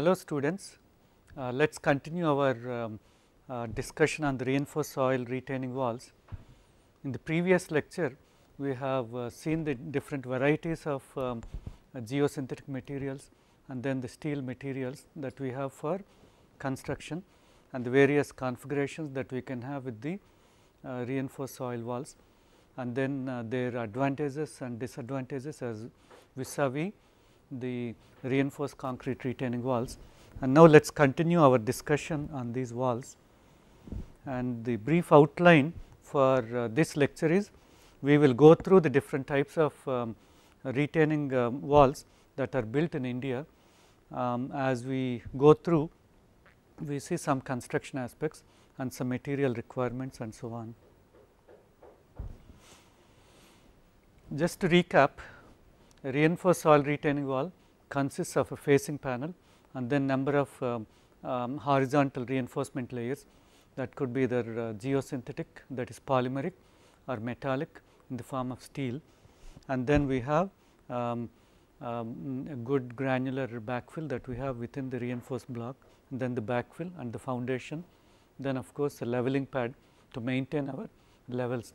Hello students, uh, let us continue our um, uh, discussion on the reinforced soil retaining walls. In the previous lecture, we have uh, seen the different varieties of um, geosynthetic materials and then the steel materials that we have for construction and the various configurations that we can have with the uh, reinforced soil walls and then uh, their advantages and disadvantages as vis-a-vis vis a vis the reinforced concrete retaining walls. And now let us continue our discussion on these walls. And the brief outline for uh, this lecture is we will go through the different types of um, retaining um, walls that are built in India. Um, as we go through, we see some construction aspects and some material requirements and so on. Just to recap, reinforced soil retaining wall consists of a facing panel and then number of um, um, horizontal reinforcement layers that could be either uh, geosynthetic that is polymeric or metallic in the form of steel and then we have um, um good granular backfill that we have within the reinforced block and then the backfill and the foundation then of course a leveling pad to maintain our levels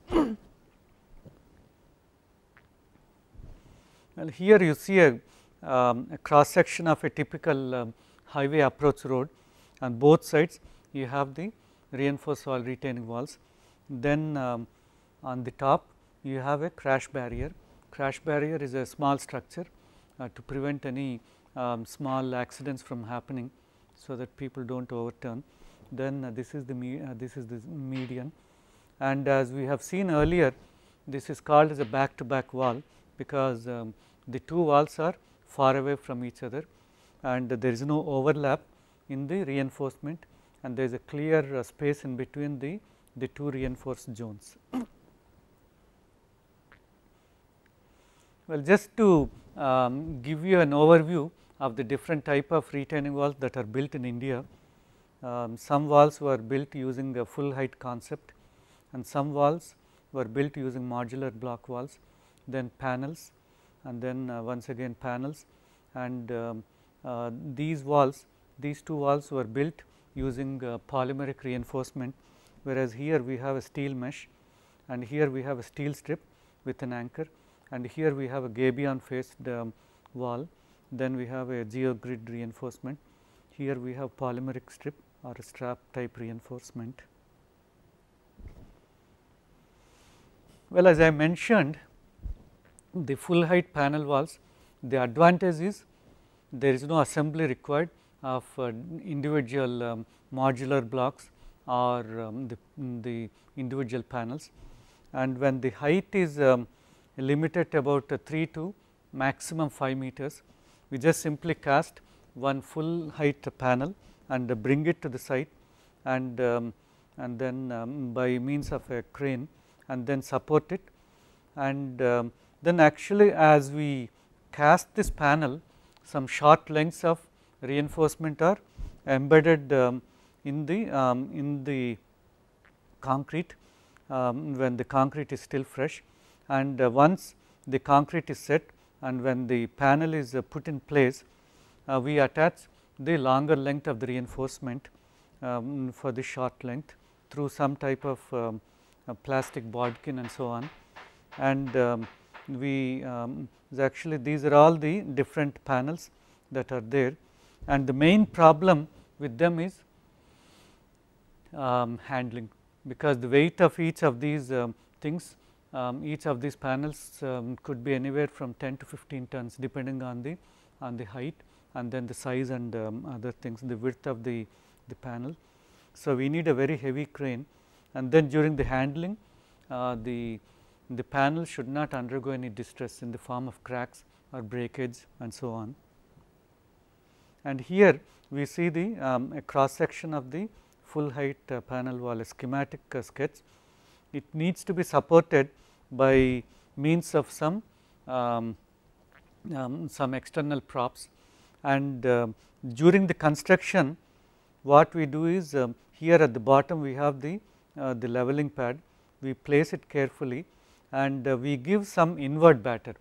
Well, here you see a, um, a cross section of a typical um, highway approach road on both sides you have the reinforced wall retaining walls. Then um, on the top you have a crash barrier. Crash barrier is a small structure uh, to prevent any um, small accidents from happening so that people do not overturn. Then uh, this is the uh, this is the median and as we have seen earlier this is called as a back to back wall because um, the two walls are far away from each other and there is no overlap in the reinforcement and there is a clear uh, space in between the, the two reinforced zones. well, just to um, give you an overview of the different type of retaining walls that are built in India. Um, some walls were built using the full height concept and some walls were built using modular block walls then panels and then uh, once again panels and um, uh, these walls, these two walls were built using uh, polymeric reinforcement whereas here we have a steel mesh and here we have a steel strip with an anchor and here we have a gabion faced um, wall then we have a geogrid reinforcement here we have polymeric strip or a strap type reinforcement. Well as I mentioned the full height panel walls, the advantage is there is no assembly required of uh, individual um, modular blocks or um, the, the, individual panels. And when the height is um, limited about uh, 3 to maximum 5 meters, we just simply cast one full height panel and uh, bring it to the site and, um, and then um, by means of a crane and then support it and um, then actually as we cast this panel some short lengths of reinforcement are embedded um, in the um, in the concrete um, when the concrete is still fresh and uh, once the concrete is set and when the panel is uh, put in place uh, we attach the longer length of the reinforcement um, for the short length through some type of um, plastic bodkin and so on and um, we um, actually these are all the different panels that are there and the main problem with them is um, handling because the weight of each of these um, things um, each of these panels um, could be anywhere from 10 to 15 tons depending on the on the height and then the size and um, other things the width of the the panel. So, we need a very heavy crane and then during the handling uh, the the panel should not undergo any distress in the form of cracks or breakage and so on. And here we see the um, cross section of the full height uh, panel wall a schematic uh, sketch. It needs to be supported by means of some um, um, some external props and uh, during the construction what we do is um, here at the bottom we have the uh, the leveling pad we place it carefully and uh, we give some inward batter.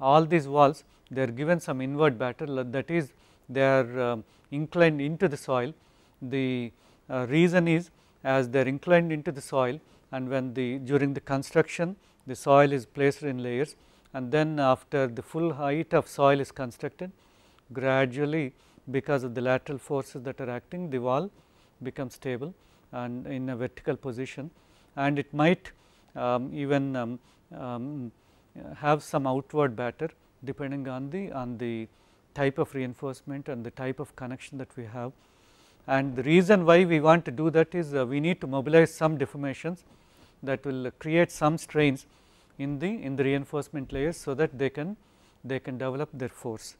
All these walls they are given some inward batter that is they are um, inclined into the soil. The uh, reason is as they are inclined into the soil and when the during the construction the soil is placed in layers and then after the full height of soil is constructed gradually because of the lateral forces that are acting the wall becomes stable and in a vertical position and it might um, even um, um, have some outward batter depending on the on the type of reinforcement and the type of connection that we have. And the reason why we want to do that is uh, we need to mobilize some deformations that will create some strains in the in the reinforcement layers so that they can they can develop their force.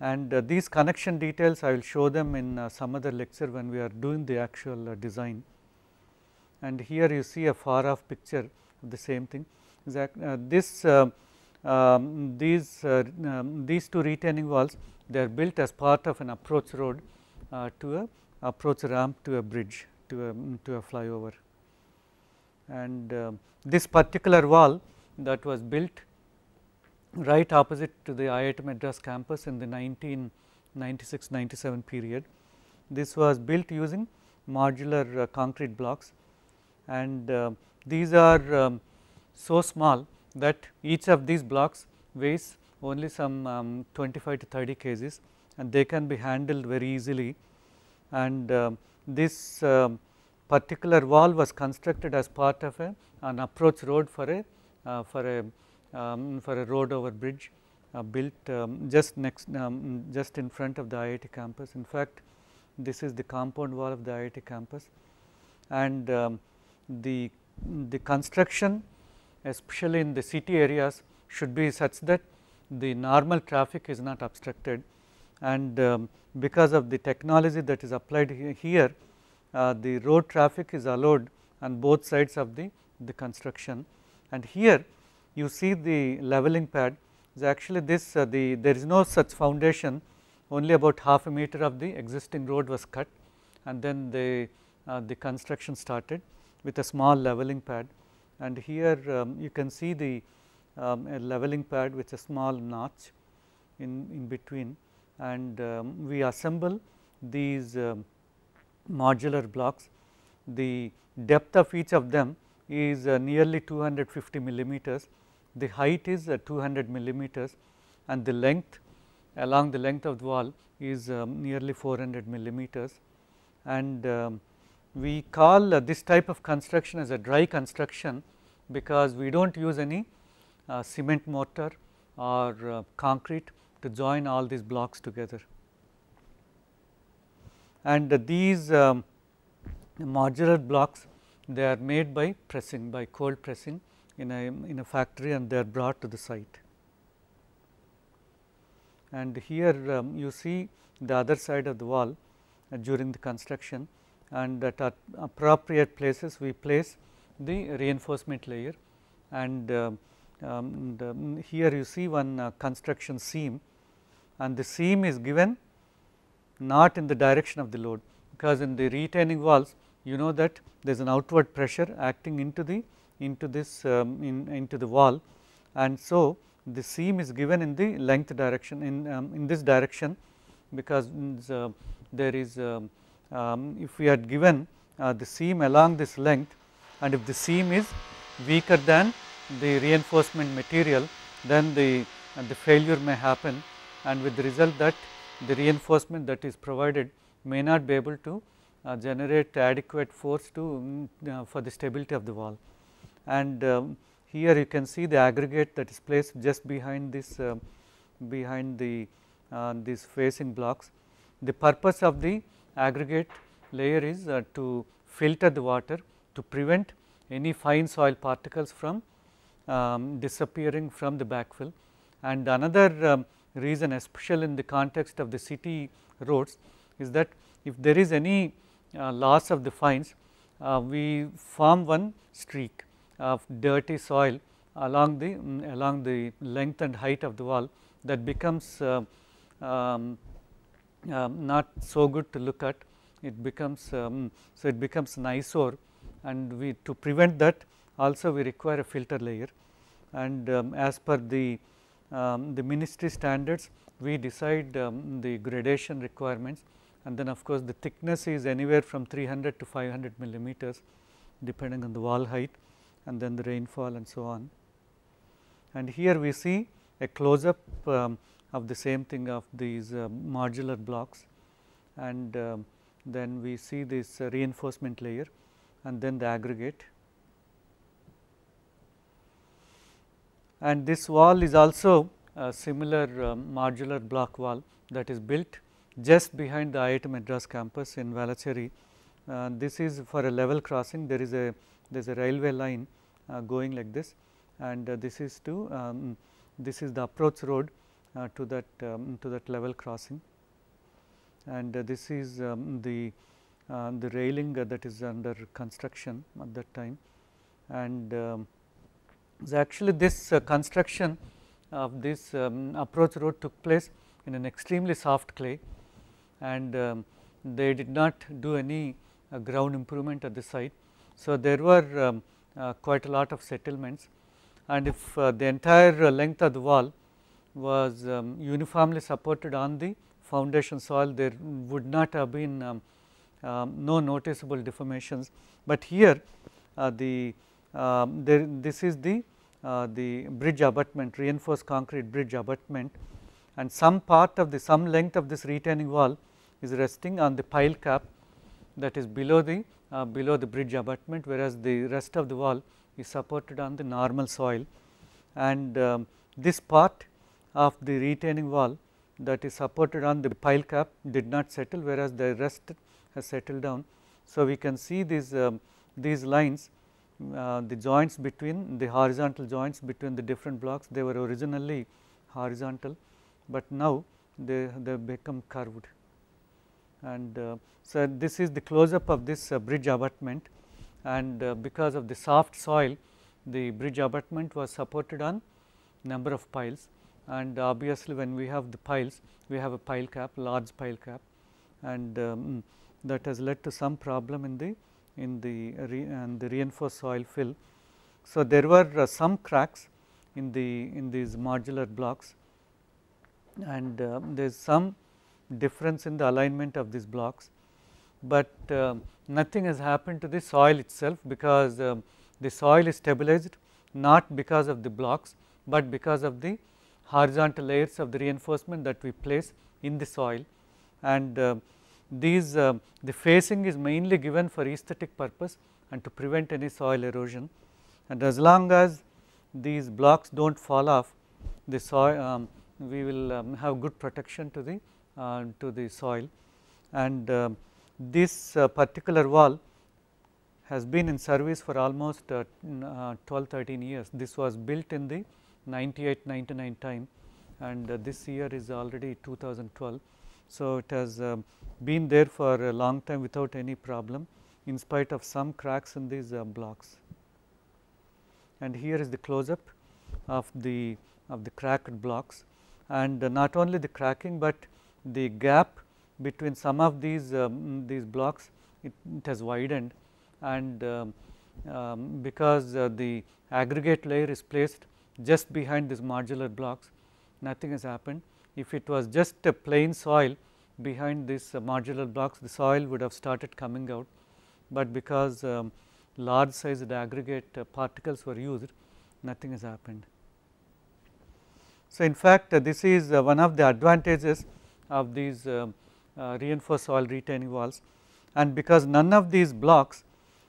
And uh, these connection details I will show them in uh, some other lecture when we are doing the actual uh, design. And here you see a far off picture the same thing uh, this uh, um, these uh, um, these two retaining walls they are built as part of an approach road to a approach ramp to a bridge to a mm, to a flyover and uh, this particular wall that was built right opposite to the IIT Madras campus in the 1996-97 period. This was built using modular uh, concrete blocks and uh, these are um, so small that each of these blocks weighs only some um, 25 to 30 kgs and they can be handled very easily and um, this um, particular wall was constructed as part of a, an approach road for a uh, for a um, for a road over bridge uh, built um, just next um, just in front of the IIT campus in fact this is the compound wall of the IIT campus and the the construction especially in the city areas should be such that the normal traffic is not obstructed and um, because of the technology that is applied here, uh, the road traffic is allowed on both sides of the, the construction. And here you see the leveling pad is actually this uh, the there is no such foundation only about half a meter of the existing road was cut and then the, uh, the construction started with a small leveling pad and here um, you can see the um, leveling pad with a small notch in, in between and um, we assemble these um, modular blocks. The depth of each of them is uh, nearly 250 millimeters, the height is uh, 200 millimeters and the length along the length of the wall is um, nearly 400 millimeters and um, we call uh, this type of construction as a dry construction because we do not use any uh, cement mortar or uh, concrete to join all these blocks together. And these um, modular blocks they are made by pressing by cold pressing in a, in a factory and they are brought to the site. And here um, you see the other side of the wall uh, during the construction and at appropriate places we place the reinforcement layer and, uh, um, and um, here you see one uh, construction seam and the seam is given not in the direction of the load because in the retaining walls you know that there is an outward pressure acting into the into this um, in, into the wall and so the seam is given in the length direction in um, in this direction because uh, there is um, um, if we had given uh, the seam along this length and if the seam is weaker than the reinforcement material then the, uh, the failure may happen and with the result that the reinforcement that is provided may not be able to uh, generate adequate force to um, for the stability of the wall. And um, here you can see the aggregate that is placed just behind this uh, behind the uh, these facing blocks. The purpose of the aggregate layer is uh, to filter the water to prevent any fine soil particles from um, disappearing from the backfill. And another um, reason especially in the context of the city roads is that if there is any uh, loss of the fines, uh, we form one streak of dirty soil along the um, along the length and height of the wall that becomes uh, um, um, not so good to look at it becomes um, so it becomes an eyesore and we to prevent that also we require a filter layer and um, as per the um, the ministry standards we decide um, the gradation requirements and then of course the thickness is anywhere from 300 to 500 millimeters depending on the wall height and then the rainfall and so on and here we see a close up um, of the same thing of these uh, modular blocks and uh, then we see this uh, reinforcement layer and then the aggregate. And this wall is also a similar uh, modular block wall that is built just behind the IIT Madras campus in Valacheri. Uh, this is for a level crossing there is a there is a railway line uh, going like this and this is to um, this is the approach road uh, to that um, to that level crossing and uh, this is um, the uh, the railing that is under construction at that time and um, actually this construction of this um, approach road took place in an extremely soft clay and um, they did not do any uh, ground improvement at the site. So, there were um, uh, quite a lot of settlements and if uh, the entire length of the wall was um, uniformly supported on the foundation soil there would not have been um, um, no noticeable deformations, but here uh, the um, there, this is the uh, the bridge abutment reinforced concrete bridge abutment and some part of the some length of this retaining wall is resting on the pile cap that is below the uh, below the bridge abutment whereas the rest of the wall is supported on the normal soil and um, this part of the retaining wall that is supported on the pile cap did not settle whereas the rest has settled down. So, we can see these, um, these lines uh, the joints between the horizontal joints between the different blocks they were originally horizontal, but now they, they become curved. And uh, so, this is the close up of this uh, bridge abutment and uh, because of the soft soil the bridge abutment was supported on number of piles and obviously when we have the piles we have a pile cap large pile cap and um, that has led to some problem in the in the re, and the reinforced soil fill. So, there were uh, some cracks in the in these modular blocks and uh, there is some difference in the alignment of these blocks, but uh, nothing has happened to the soil itself because um, the soil is stabilized not because of the blocks, but because of the horizontal layers of the reinforcement that we place in the soil and uh, these uh, the facing is mainly given for aesthetic purpose and to prevent any soil erosion and as long as these blocks do not fall off the soil um, we will um, have good protection to the uh, to the soil and uh, this uh, particular wall has been in service for almost uh, 12 13 years this was built in the 98, 99 time and uh, this year is already 2012. So, it has um, been there for a long time without any problem in spite of some cracks in these uh, blocks. And here is the close up of the of the cracked blocks and uh, not only the cracking, but the gap between some of these um, these blocks it, it, has widened and um, um, because uh, the aggregate layer is placed just behind these modular blocks nothing has happened. If it was just a plain soil behind these uh, blocks the soil would have started coming out, but because um, large sized aggregate uh, particles were used nothing has happened. So, in fact, uh, this is uh, one of the advantages of these um, uh, reinforced soil retaining walls and because none of these blocks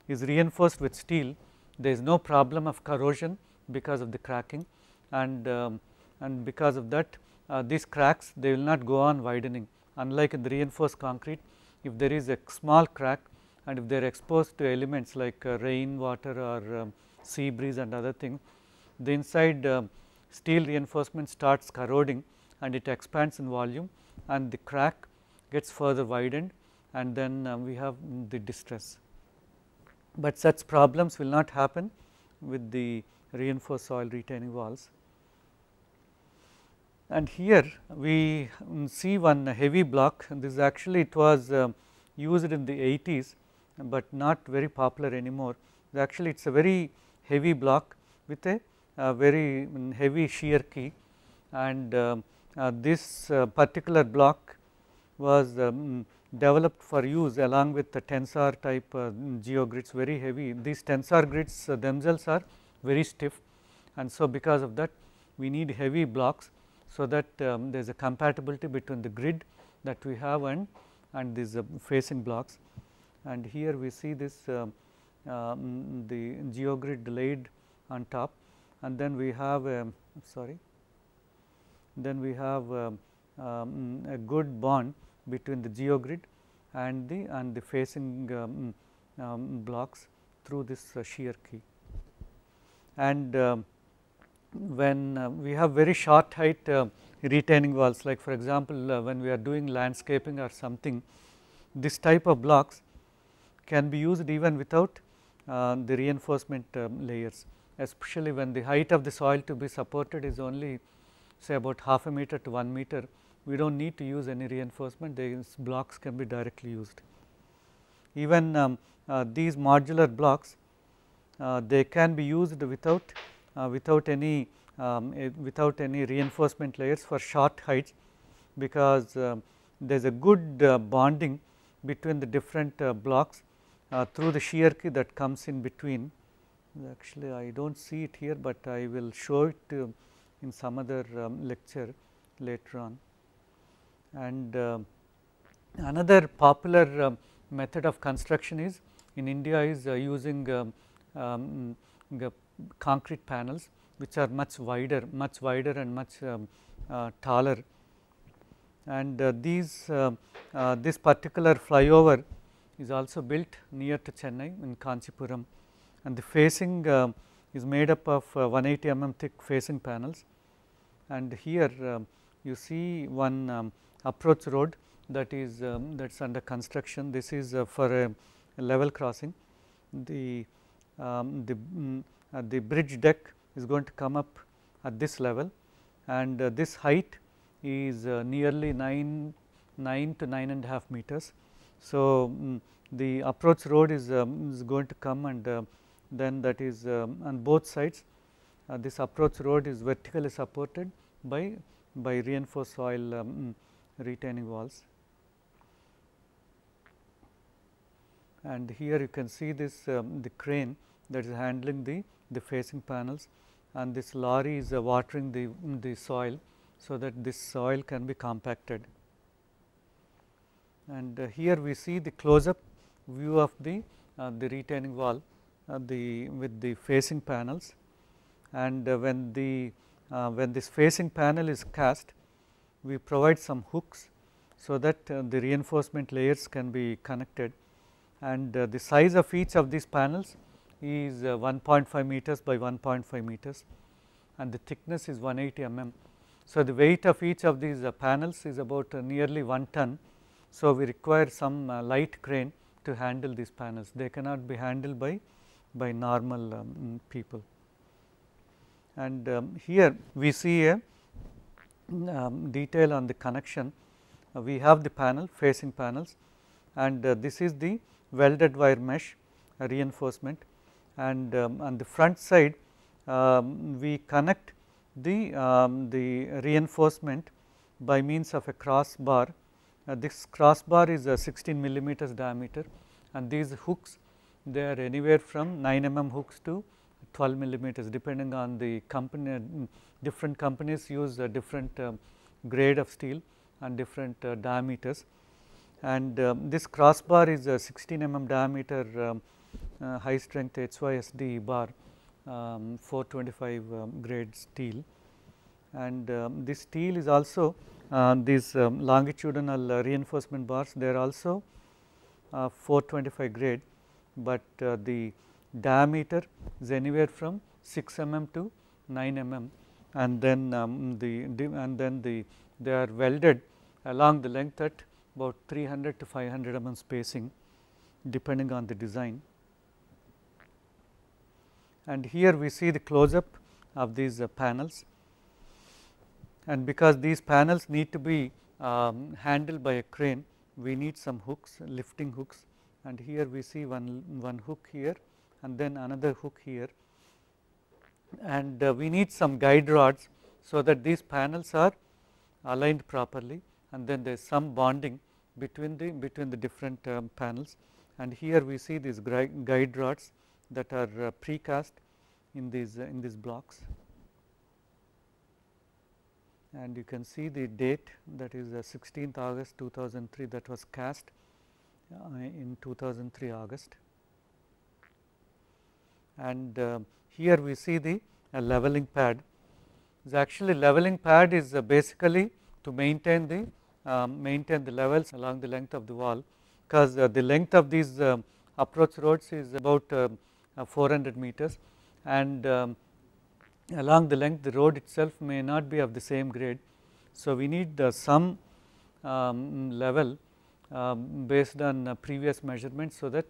is reinforced with steel there is no problem of corrosion because of the cracking and, um, and because of that uh, these cracks they will not go on widening unlike in the reinforced concrete if there is a small crack and if they are exposed to elements like uh, rain water or um, sea breeze and other things the inside um, steel reinforcement starts corroding and it expands in volume and the crack gets further widened and then uh, we have the distress. But such problems will not happen with the reinforced soil retaining walls. And here we um, see one heavy block this actually it was uh, used in the 80s, but not very popular anymore. Actually it is a very heavy block with a very um, heavy shear key and um, uh, this uh, particular block was um, developed for use along with the tensor type uh, geogrids very heavy. These tensor grids uh, themselves are very stiff and so because of that we need heavy blocks so that um, there is a compatibility between the grid that we have and and these uh, facing blocks and here we see this uh, um, the geogrid laid on top and then we have a, um, sorry then we have a, um, a good bond between the geogrid and the and the facing blocks through this uh, shear key and um, when uh, we have very short height uh, retaining walls like for example, uh, when we are doing landscaping or something this type of blocks can be used even without the reinforcement um, layers especially when the height of the soil to be supported is only say about half a meter to 1 meter, we do not need to use any reinforcement, these blocks can be directly used. Even um, uh, these modular blocks uh, they can be used without uh, without any um, without any reinforcement layers for short heights because uh, there is a good bonding between the different blocks through the shear key that comes in between actually I do not see it here, but I will show it uh, in some other um, lecture later on. And uh, another popular uh, method of construction is in India is using um, um, concrete panels which are much wider, much wider and much um, uh, taller. And uh, these, um, uh, this particular flyover is also built near to Chennai in Kanchipuram and the facing um, is made up of uh, 180 mm thick facing panels. And here um, you see one um, approach road that is um, that is under construction. This is uh, for a, a level crossing. The um, the, um, uh, the bridge deck is going to come up at this level and uh, this height is uh, nearly 9, 9 to 9 and a half meters. So, um, the approach road is, um, is going to come and uh, then that is um, on both sides uh, this approach road is vertically supported by, by reinforced soil um, retaining walls. And here you can see this the crane that is handling the, the facing panels and this lorry is uh, watering the, the soil so that this soil can be compacted. And uh, here we see the close up view of the, uh, the retaining wall uh, the, with the facing panels and uh, when the uh, when this facing panel is cast we provide some hooks so that the reinforcement layers can be connected and the size of each of these panels is uh, 1.5 meters by 1.5 meters and the thickness is 180 mm. So, the weight of each of these uh, panels is about uh, nearly 1 ton. So, we require some light crane to handle these panels. They cannot be handled by, by normal um, people. And um, here we see a um, detail on the connection. Uh, we have the panel facing panels and uh, this is the welded wire mesh reinforcement and um, on the front side um, we connect the, um, the reinforcement by means of a cross Uh, this cross bar is a 16 millimeters diameter and these hooks they are anywhere from 9 mm hooks to 12 millimeters depending on the company different companies use a different um, grade of steel and different uh, diameters and um, this crossbar is a 16 mm diameter um, uh, high strength HYSD bar um, 425 um, grade steel and um, this steel is also uh, these um, longitudinal uh, reinforcement bars they are also uh, 425 grade but uh, the diameter is anywhere from 6 mm to 9 mm and then um, the and then the they are welded along the length at about 300 to 500 mm spacing depending on the design and here we see the close up of these uh, panels and because these panels need to be um, handled by a crane we need some hooks lifting hooks and here we see one, one hook here and then another hook here and uh, we need some guide rods so that these panels are aligned properly and then there is some bonding between the between the different um, panels and here we see these guide rods that are uh, precast in these uh, in these blocks and you can see the date that is 16th uh, August 2003 that was cast uh, in 2003 August. And uh, here we see the uh, leveling pad is actually leveling pad is basically to maintain the um, maintain the levels along the length of the wall because the length of these um, approach roads is about um, uh, 400 meters and um, along the length the road itself may not be of the same grade. So, we need the sum um, level um, based on uh, previous measurements so that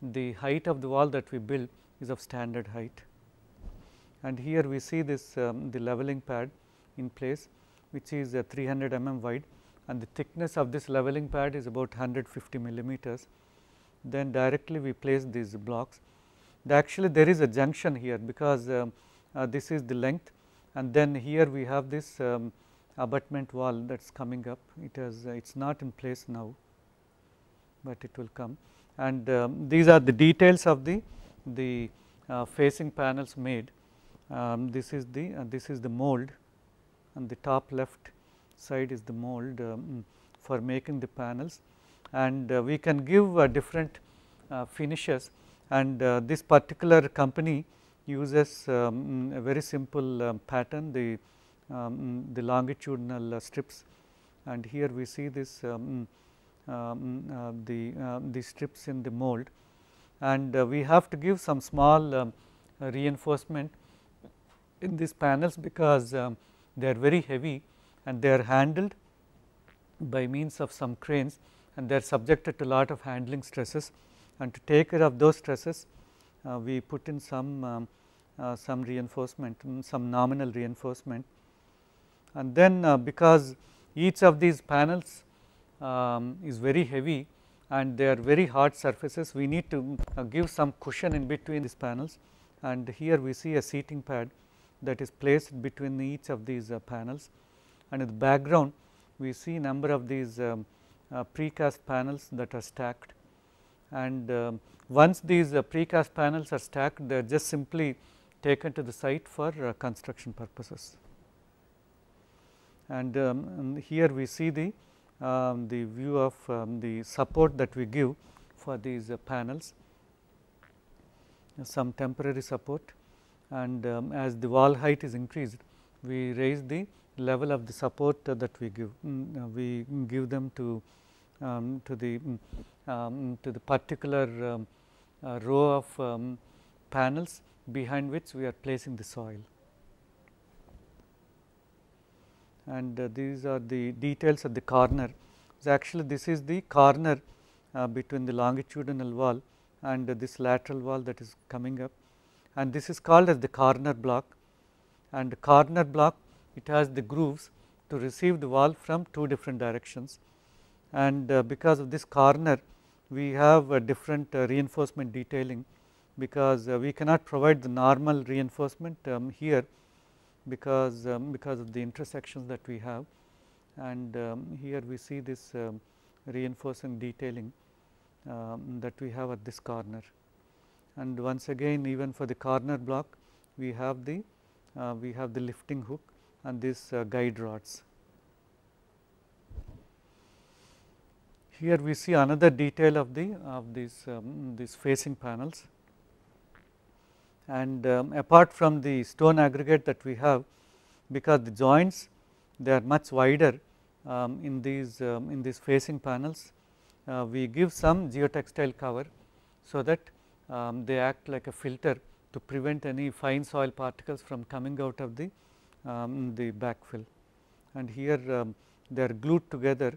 the height of the wall that we build is of standard height. And here we see this um, the leveling pad in place which is uh, 300 mm wide and the thickness of this leveling pad is about 150 millimeters. Then directly we place these blocks actually there is a junction here because um, uh, this is the length and then here we have this um, abutment wall that is coming up. It has uh, it is not in place now, but it will come and um, these are the details of the the uh, facing panels made. Um, this is the uh, this is the mold and the top left side is the mold um, for making the panels and uh, we can give uh, different finishes and uh, this particular company uses um, a very simple um, pattern the um, the longitudinal uh, strips and here we see this um, um uh, the um, the strips in the mold and uh, we have to give some small reinforcement in these panels because they are very heavy and they are handled by means of some cranes and they are subjected to lot of handling stresses and to take care of those stresses uh, we put in some um, uh, some reinforcement mm, some nominal reinforcement and then uh, because each of these panels um, is very heavy and they are very hard surfaces we need to mm, uh, give some cushion in between these panels and here we see a seating pad that is placed between each of these uh, panels and in the background we see number of these um, uh, precast panels that are stacked and um, once these uh, precast panels are stacked they are just simply taken to the site for uh, construction purposes. And, um, and, here we see the, um, the view of um, the support that we give for these uh, panels, some temporary support and um, as the wall height is increased, we raise the level of the support uh, that we give, mm, uh, we give them to, um, to the mm, um, to the particular um, uh, row of um, panels behind which we are placing the soil. And uh, these are the details of the corner. So, actually this is the corner uh, between the longitudinal wall and this lateral wall that is coming up and this is called as the corner block and the corner block it has the grooves to receive the wall from two different directions and uh, because of this corner we have a different uh, reinforcement detailing because uh, we cannot provide the normal reinforcement um, here because, um, because of the intersections that we have and um, here we see this um, reinforcing detailing um, that we have at this corner. And once again even for the corner block we have the, uh, we have the lifting hook and these uh, guide rods. Here we see another detail of the of these um, these facing panels and um, apart from the stone aggregate that we have because the joints they are much wider um, in these um, in these facing panels uh, we give some geotextile cover so that um, they act like a filter to prevent any fine soil particles from coming out of the um, the backfill and here they are glued together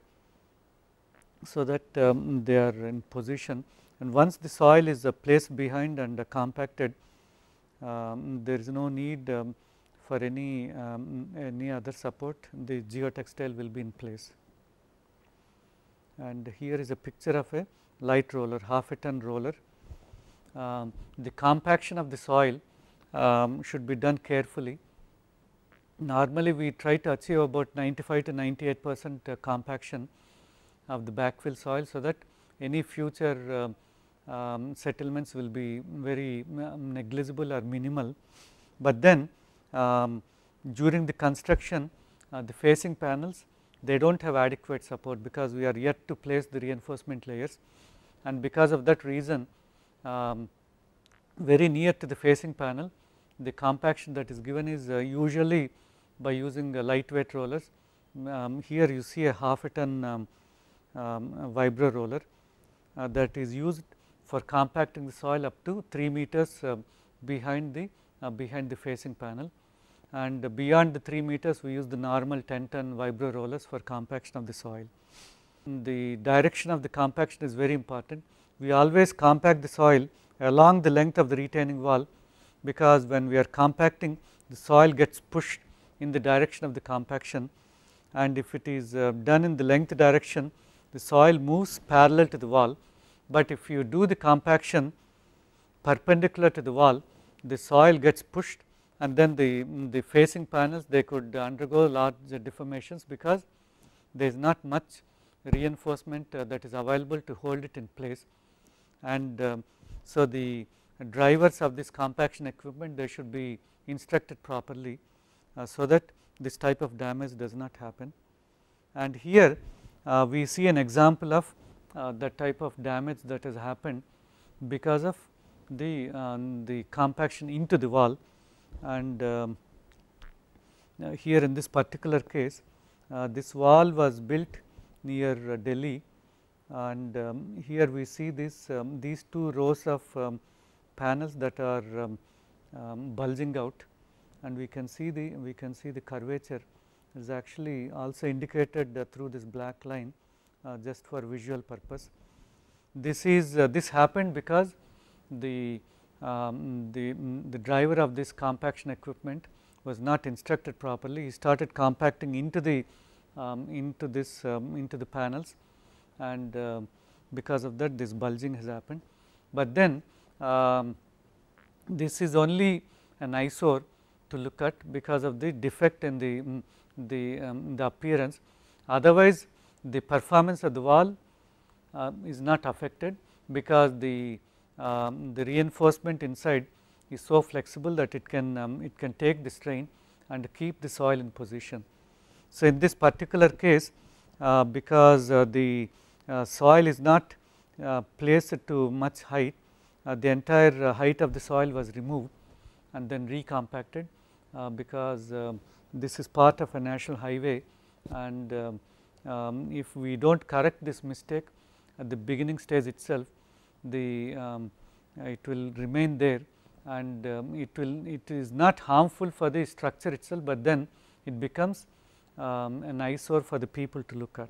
so that um, they are in position and once the soil is uh, placed behind and uh, compacted um, there is no need um, for any um, any other support the geotextile will be in place and here is a picture of a light roller half a ton roller um, the compaction of the soil um, should be done carefully normally we try to achieve about 95 to 98 percent uh, compaction of the backfill soil so that any future uh, um, settlements will be very um, negligible or minimal. But then um, during the construction uh, the facing panels they do not have adequate support because we are yet to place the reinforcement layers and because of that reason um, very near to the facing panel the compaction that is given is uh, usually by using uh, lightweight rollers. Um, here you see a half a ton um, um, vibro roller uh, that is used for compacting the soil up to 3 meters uh, behind the uh, behind the facing panel and beyond the 3 meters we use the normal 10 ton vibro rollers for compaction of the soil. The direction of the compaction is very important. We always compact the soil along the length of the retaining wall because when we are compacting the soil gets pushed in the direction of the compaction and if it is uh, done in the length direction the soil moves parallel to the wall, but if you do the compaction perpendicular to the wall, the soil gets pushed and then the, the facing panels they could undergo large deformations because there is not much reinforcement uh, that is available to hold it in place and um, so the drivers of this compaction equipment they should be instructed properly uh, so that this type of damage does not happen and here uh, we see an example of uh, the type of damage that has happened because of the, uh, the compaction into the wall and um, here in this particular case this wall was built near Delhi and um, here we see this um, these two rows of um, panels that are um, um, bulging out and we can see the we can see the curvature is actually also indicated uh, through this black line uh, just for visual purpose. This is uh, this happened because the, um, the, mm, the driver of this compaction equipment was not instructed properly. He started compacting into the um, into this um, into the panels and uh, because of that this bulging has happened. But then um, this is only an eyesore to look at because of the defect in the mm, the, um, the appearance. Otherwise, the performance of the wall uh, is not affected because the, um, the reinforcement inside is so flexible that it can, um, it can take the strain and keep the soil in position. So, in this particular case uh, because uh, the uh, soil is not uh, placed to much height, uh, the entire height of the soil was removed and then recompacted because um, this is part of a national highway and um, um if we do not correct this mistake at the beginning stage itself, the um, it will remain there and um, it will it is not harmful for the structure itself, but then it becomes um, an eyesore for the people to look at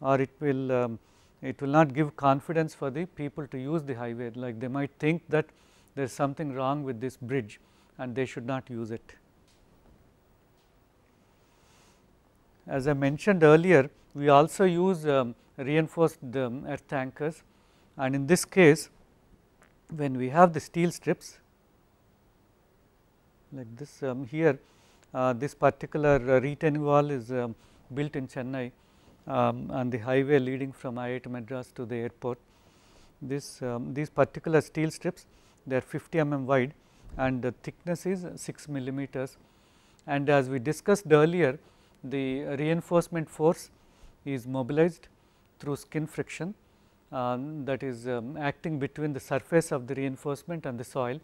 or it will it will not give confidence for the people to use the highway like they might think that there is something wrong with this bridge and they should not use it. As I mentioned earlier, we also use um, reinforced um, earth anchors and in this case when we have the steel strips like this um, here uh, this particular uh, retaining wall is um, built in Chennai on um, the highway leading from IIT Madras to the airport. This, um, these particular steel strips they are 50 mm wide and the thickness is 6 millimeters and as we discussed earlier the reinforcement force is mobilized through skin friction um, that is um, acting between the surface of the reinforcement and the soil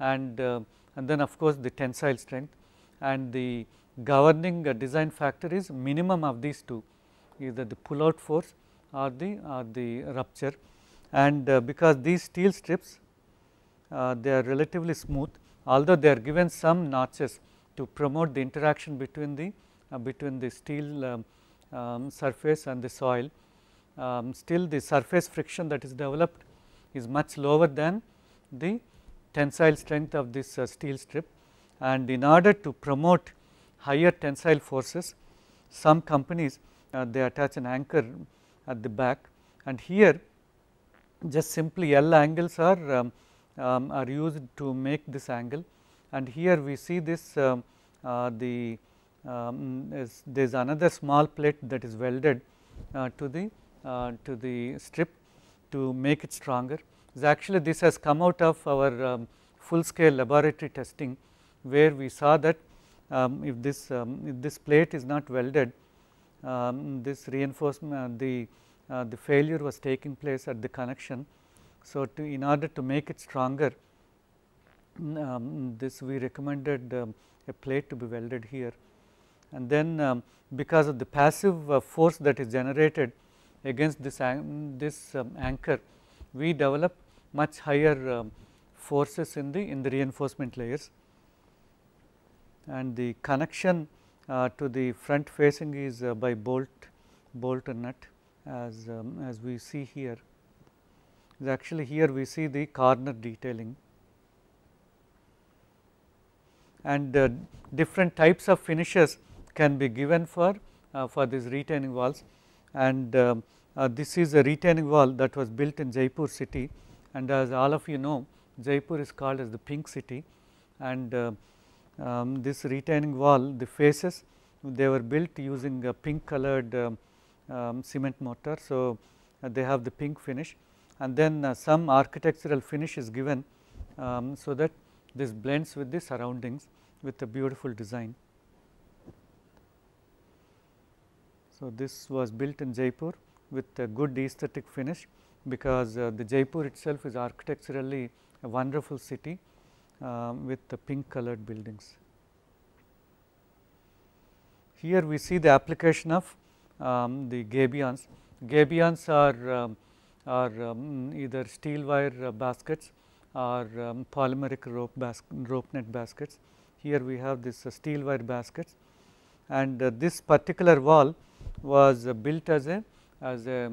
and, uh, and then of course, the tensile strength and the governing uh, design factor is minimum of these two either the pull out force or the or the rupture and uh, because these steel strips uh, they are relatively smooth although they are given some notches to promote the interaction between the uh, between the steel um, um, surface and the soil, um, still the surface friction that is developed is much lower than the tensile strength of this uh, steel strip. And in order to promote higher tensile forces, some companies uh, they attach an anchor at the back and here just simply L angles are, um, um are used to make this angle and here we see this um, uh, the um, is there is another small plate that is welded uh, to the uh, to the strip to make it stronger. So actually this has come out of our um, full scale laboratory testing where we saw that um, if this um, if this plate is not welded um, this reinforcement uh, the uh, the failure was taking place at the connection. So to in order to make it stronger um, this we recommended a plate to be welded here and then um, because of the passive uh, force that is generated against this, this um, anchor, we develop much higher um, forces in the in the reinforcement layers and the connection uh, to the front facing is uh, by bolt bolt and nut as um, as we see here is actually here we see the corner detailing and uh, different types of finishes can be given for, uh, for these retaining walls and um, uh, this is a retaining wall that was built in Jaipur city and as all of you know Jaipur is called as the pink city and uh, um, this retaining wall the faces they were built using a pink colored um, um, cement mortar. So, uh, they have the pink finish and then uh, some architectural finish is given um, so that this blends with the surroundings with a beautiful design. So, this was built in Jaipur with a good aesthetic finish because uh, the Jaipur itself is architecturally a wonderful city um, with the pink colored buildings. Here we see the application of um, the gabions. Gabions are, um, are um, either steel wire uh, baskets or um, polymeric rope, rope, net baskets. Here we have this uh, steel wire baskets and uh, this particular wall was built as a as a,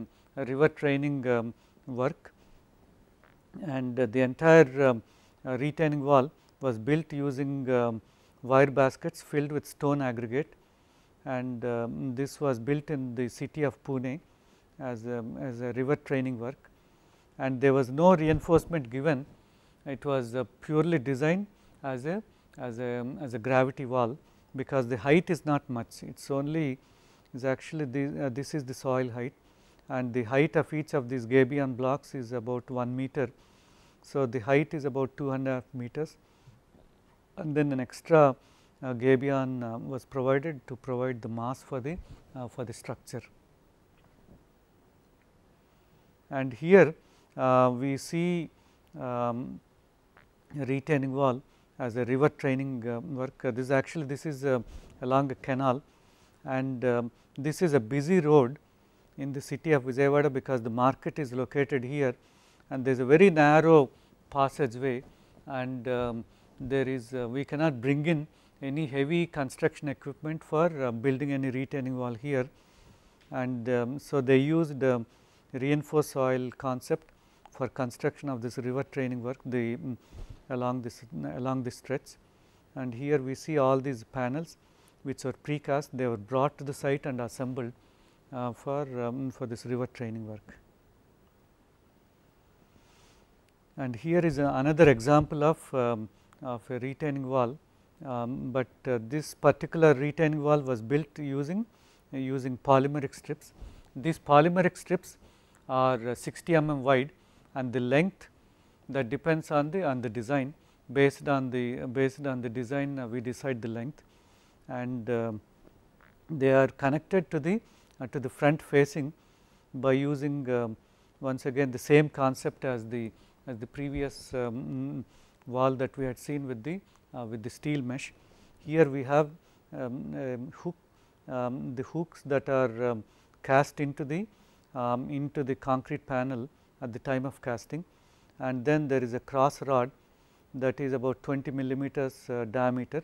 river training um, work and the entire um, retaining wall was built using um, wire baskets filled with stone aggregate and um, this was built in the city of Pune as a, um, as a river training work and there was no reinforcement given it was uh, purely designed as a as a as a gravity wall because the height is not much it's only is actually the, uh, this is the soil height and the height of each of these gabion blocks is about 1 meter. So, the height is about 2.5 meters and then an extra uh, gabion uh, was provided to provide the mass for the uh, for the structure. And here uh, we see um, retaining wall as a river training uh, work. this actually this is uh, along a canal and um, this is a busy road in the city of Vijayawada because the market is located here and there is a very narrow passageway and um, there is uh, we cannot bring in any heavy construction equipment for uh, building any retaining wall here and um, so they used the um, reinforced soil concept for construction of this river training work the um, along this along this stretch and here we see all these panels which were precast, they were brought to the site and assembled uh, for, um, for this river training work. And here is another example of, um, of a retaining wall, um, but uh, this particular retaining wall was built using, uh, using polymeric strips. These polymeric strips are 60 mm wide and the length that depends on the on the design based on the based on the design uh, we decide the length and um, they are connected to the uh, to the front facing by using um, once again the same concept as the as the previous um, wall that we had seen with the uh, with the steel mesh. Here we have um, um hook um, the hooks that are cast into the into the concrete panel at the time of casting and then there is a cross rod that is about 20 millimeters uh, diameter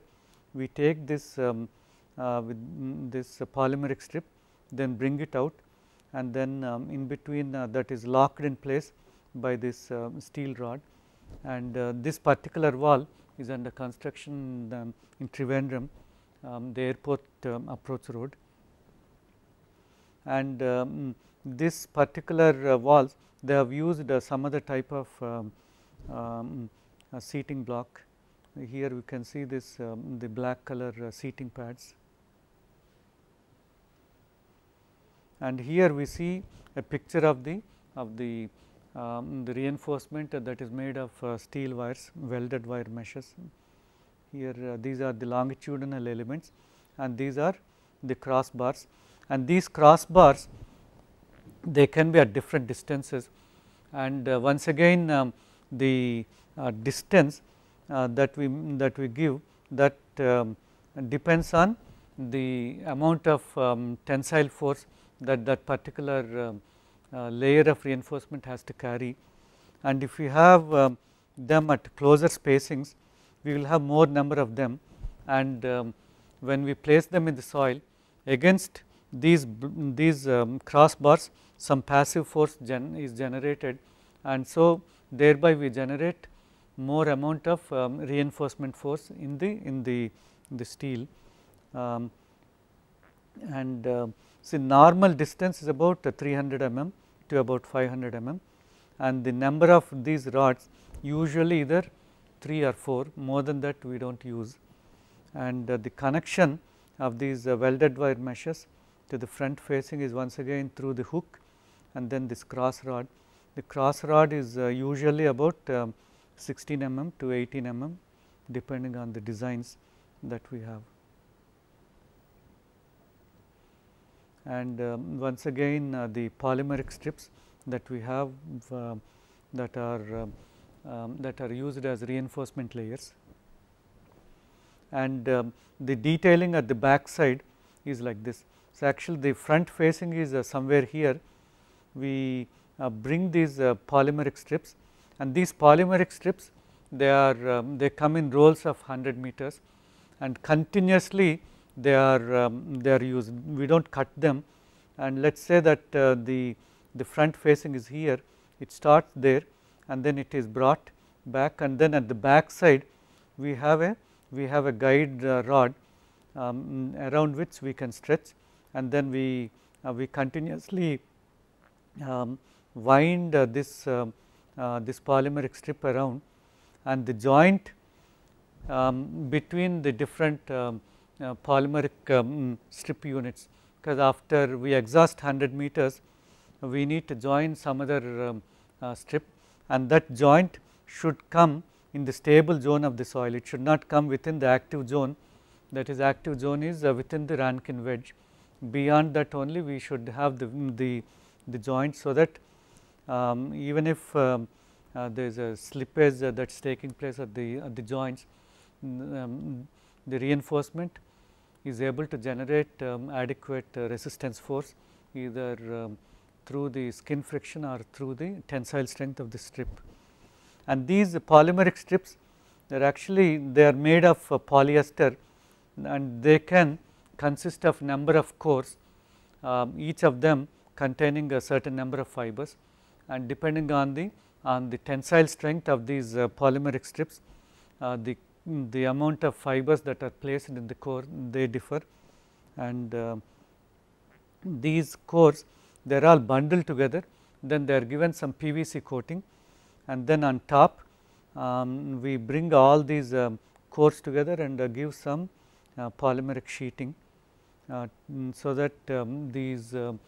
we take this um, uh, with mm, this polymeric strip then bring it out and then um, in between uh, that is locked in place by this um, steel rod and uh, this particular wall is under construction in, um, in Trivandrum um, the airport approach road and this particular uh, wall they have used uh, some other type of um, um, seating block here we can see this um, the black color uh, seating pads and here we see a picture of the of the um, the reinforcement that is made of uh, steel wires welded wire meshes. Here uh, these are the longitudinal elements and these are the cross bars. and these cross bars, they can be at different distances and uh, once again um, the uh, distance uh, that we that we give that um, depends on the amount of um, tensile force that that particular um, uh, layer of reinforcement has to carry and if we have um, them at closer spacings we will have more number of them and um, when we place them in the soil against these these um, crossbars some passive force gen is generated and so thereby we generate more amount of um, reinforcement force in the in the in the steel um, and uh, see normal distance is about 300 mm to about 500 mm and the number of these rods usually either 3 or 4 more than that we do not use and uh, the connection of these uh, welded wire meshes to the front facing is once again through the hook and then this cross rod. The cross rod is uh, usually about um, 16 mm to 18 mm depending on the designs that we have. And um, once again uh, the polymeric strips that we have uh, that are um, um, that are used as reinforcement layers and um, the detailing at the back side is like this. So, actually the front facing is uh, somewhere here we uh, bring these uh, polymeric strips and these polymeric strips they are um, they come in rolls of 100 meters and continuously they are um, they are used we do not cut them and let us say that uh, the the front facing is here it starts there and then it is brought back and then at the back side we have a we have a guide uh, rod um, around which we can stretch and then we uh, we continuously um, wind uh, this um, uh, this polymeric strip around and the joint um, between the different um, uh, polymeric um, strip units because after we exhaust 100 meters we need to join some other um, uh, strip and that joint should come in the stable zone of the soil it should not come within the active zone that is active zone is uh, within the Rankin wedge beyond that only we should have the, the, the joint so that um, even if um, uh, there is a slippage uh, that is taking place at the, at the joints, um, the reinforcement is able to generate um, adequate uh, resistance force either um, through the skin friction or through the tensile strength of the strip. And these polymeric strips they are actually they are made of uh, polyester and they can consist of number of cores um, each of them containing a certain number of fibers and depending on the on the tensile strength of these uh, polymeric strips, uh, the, the amount of fibers that are placed in the core they differ and uh, these cores they are all bundled together then they are given some PVC coating and then on top um, we bring all these um, cores together and uh, give some uh, polymeric sheeting uh, so that um, these um,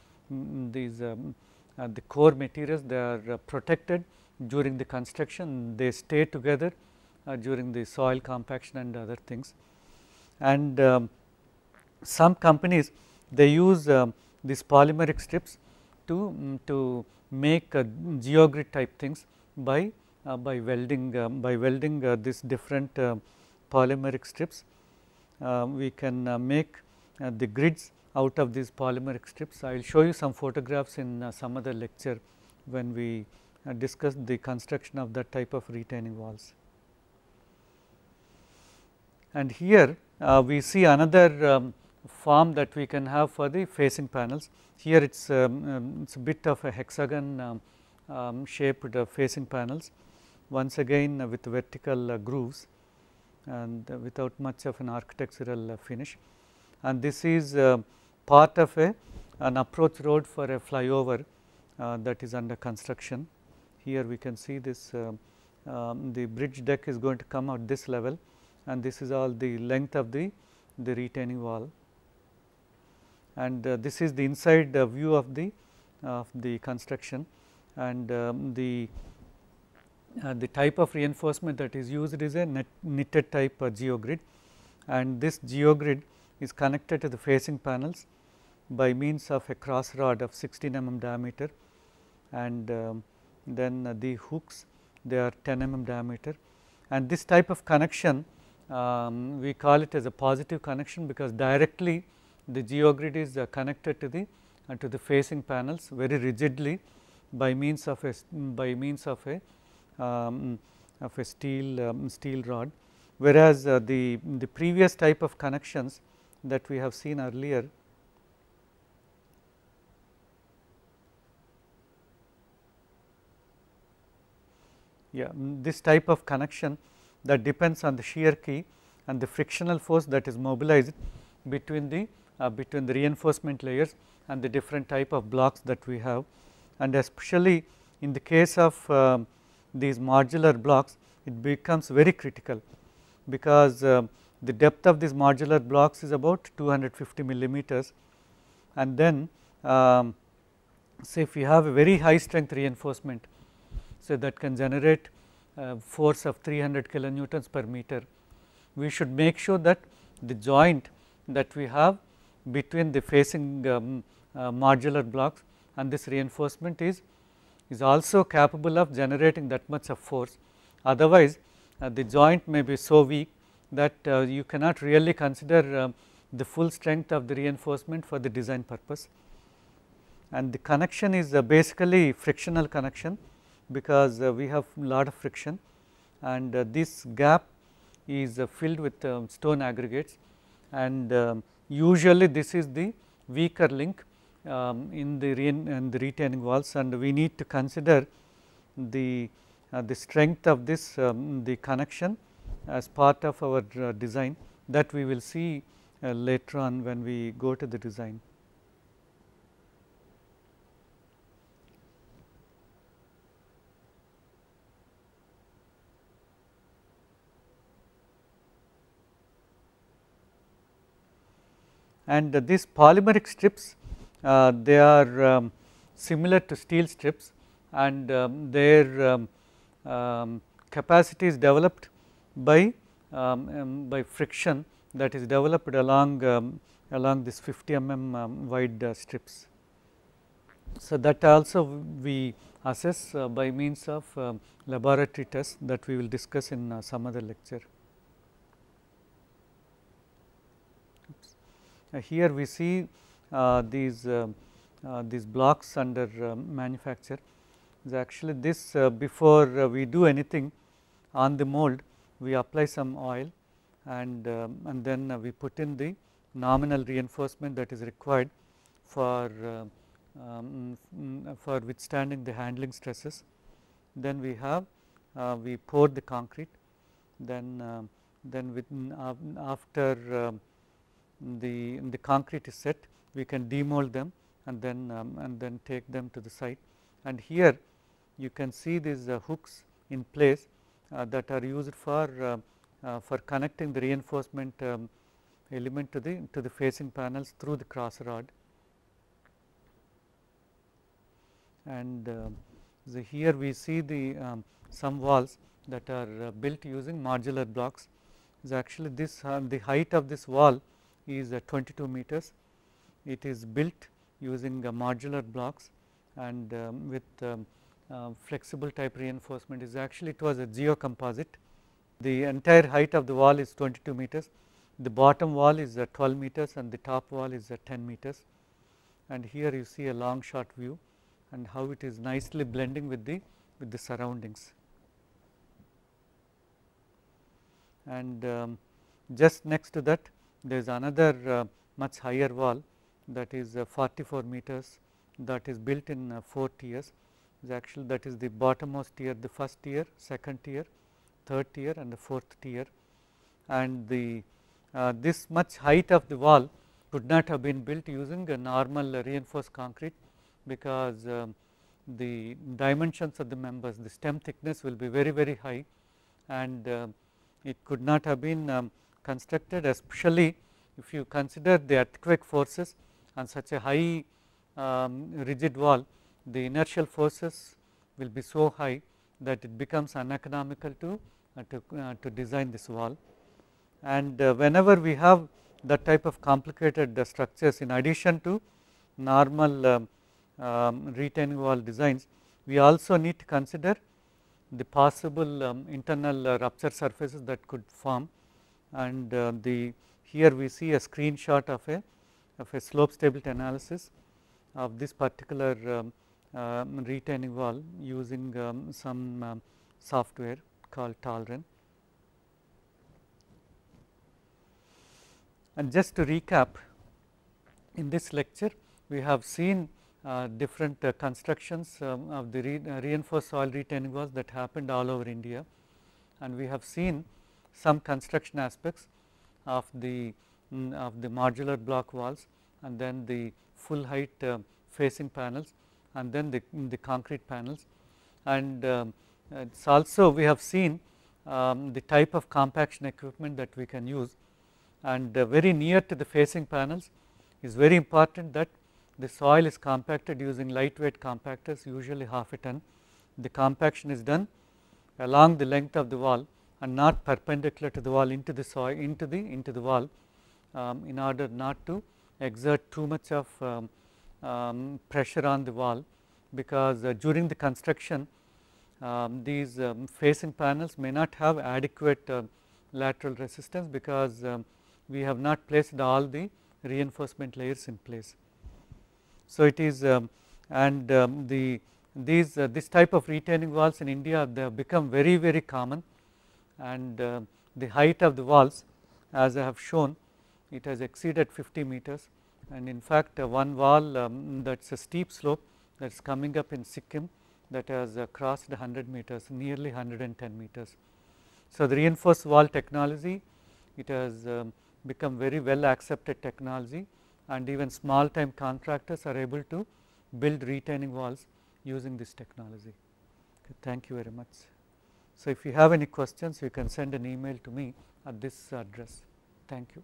these um, uh, the core materials they are uh, protected during the construction they stay together uh, during the soil compaction and other things. And um, some companies they use um, these polymeric strips to um, to make uh, geogrid type things by uh, by welding by welding these different polymeric strips. we can make the grids out of these polymeric strips. I will show you some photographs in uh, some other lecture when we uh, discuss the construction of that type of retaining walls. And here uh, we see another um, form that we can have for the facing panels. Here it is um, um, it's a bit of a hexagon um, um, shaped uh, facing panels once again uh, with vertical uh, grooves and without much of an architectural finish and this is um, part of a, an approach road for a flyover uh, that is under construction. Here we can see this uh, um, the bridge deck is going to come at this level and this is all the length of the, the retaining wall and uh, this is the inside uh, view of the of the construction and um, the uh, the type of reinforcement that is used is a knitted type uh, geogrid and this geogrid is connected to the facing panels by means of a cross rod of 16 mm diameter and um, then uh, the hooks they are 10 mm diameter and this type of connection um, we call it as a positive connection because directly the geogrid is uh, connected to the uh, to the facing panels very rigidly by means of a mm, by means of a um, of a steel um, steel rod whereas uh, the the previous type of connections that we have seen earlier yeah mm, this type of connection that depends on the shear key and the frictional force that is mobilized between the uh, between the reinforcement layers and the different type of blocks that we have and especially in the case of uh, these modular blocks it becomes very critical because uh, the depth of these modular blocks is about 250 millimeters and then um, say if you have a very high strength reinforcement so that can generate uh, force of 300 kilonewtons per meter. We should make sure that the joint that we have between the facing um, uh, modular blocks and this reinforcement is is also capable of generating that much of force. Otherwise, uh, the joint may be so weak that uh, you cannot really consider uh, the full strength of the reinforcement for the design purpose. And the connection is uh, basically frictional connection because we have lot of friction and this gap is filled with um, stone aggregates and um, usually this is the weaker link um, in the, in the retaining walls and we need to consider the, the strength of this the connection as part of our uh, design that we will see uh, later on when we go to the design. and uh, these polymeric strips uh, they are um, similar to steel strips and um, their um, um capacity is developed by, um, um, by friction that is developed along, um, along this 50 mm wide uh, strips. So, that also we assess uh, by means of uh, laboratory tests that we will discuss in uh, some other lecture. Uh, here we see uh, these, uh, these blocks under manufacture. is actually this before we do anything on the mold we apply some oil and, um, and then we put in the nominal reinforcement that is required for, uh, um, um mm, for withstanding the handling stresses. Then we have, uh, we pour the concrete, then, uh, then with, mm, after um, the, the concrete is set, we can demold them and then, um, and then take them to the site. And here you can see these uh, hooks in place uh, that are used for uh, uh, for connecting the reinforcement um, element to the to the facing panels through the cross rod and so here we see the um, some walls that are uh, built using modular blocks is actually this the height of this wall is uh, 22 meters it is built using modular blocks and um, with um, uh, flexible type reinforcement is actually it was a geocomposite. The entire height of the wall is 22 meters, the bottom wall is uh, 12 meters and the top wall is uh, 10 meters and here you see a long shot view and how it is nicely blending with the with the surroundings. And um, just next to that there is another uh, much higher wall that is uh, 44 meters that is built in uh, 4 tiers is actually that is the bottommost tier, the first tier, second tier, third tier and the fourth tier and the uh, this much height of the wall could not have been built using a normal reinforced concrete because um, the dimensions of the members the stem thickness will be very very high and uh, it could not have been um, constructed especially if you consider the earthquake forces on such a high um, rigid wall the inertial forces will be so high that it becomes uneconomical to, uh, to, uh, to design this wall. And uh, whenever we have that type of complicated uh, structures in addition to normal um, um, retaining wall designs, we also need to consider the possible um, internal uh, rupture surfaces that could form and uh, the here we see a screenshot of a of a slope stability analysis of this particular um, um, retaining wall using um, some um, software called Talren. And just to recap in this lecture we have seen uh, different uh, constructions um, of the re, uh, reinforced soil retaining walls that happened all over India and we have seen some construction aspects of the mm, of the modular block walls and then the full height uh, facing panels and then the, the concrete panels and um, it's also we have seen um, the type of compaction equipment that we can use and uh, very near to the facing panels is very important that the soil is compacted using lightweight compactors usually half a ton. The compaction is done along the length of the wall and not perpendicular to the wall into the soil into the into the wall um, in order not to exert too much of um, um, pressure on the wall because uh, during the construction um, these um, facing panels may not have adequate uh, lateral resistance because um, we have not placed all the reinforcement layers in place. So, it is um, and um, the these uh, this type of retaining walls in India they have become very very common and uh, the height of the walls as I have shown it has exceeded 50 meters and in fact uh, one wall um, that is a steep slope that is coming up in Sikkim that has uh, crossed 100 meters nearly 110 meters. So, the reinforced wall technology it has um, become very well accepted technology and even small time contractors are able to build retaining walls using this technology. Okay, thank you very much. So, if you have any questions you can send an email to me at this address. Thank you.